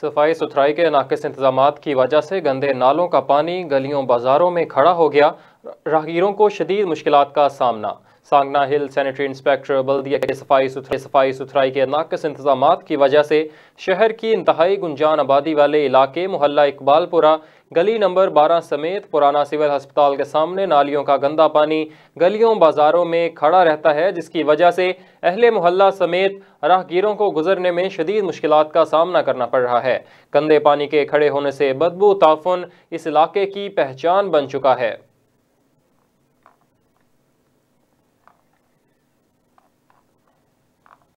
सफाई सुथराई के नाकस इंतजाम की वजह से गंदे नालों का पानी गलियों बाजारों में खड़ा हो गया राहगीरों को शदीद मुश्किल का सामना सांगना हिल सैनिटरी इंस्पेक्टर बल्दिया के सफाई सुथरे सफाई सुथराई के नाकस इंतजाम की वजह से शहर की इंतहाई गुंजान आबादी वाले इलाके मोहल्ला इकबालपुरा गली नंबर 12 समेत पुराना सिविल अस्पताल के सामने नालियों का गंदा पानी गलियों बाजारों में खड़ा रहता है जिसकी वजह से अहले मोहल्ला समेत राहगीरों को गुजरने में शदीद मुश्किल का सामना करना पड़ रहा है गंदे पानी के खड़े होने से बदबू ताफुन इस इलाके की पहचान बन चुका है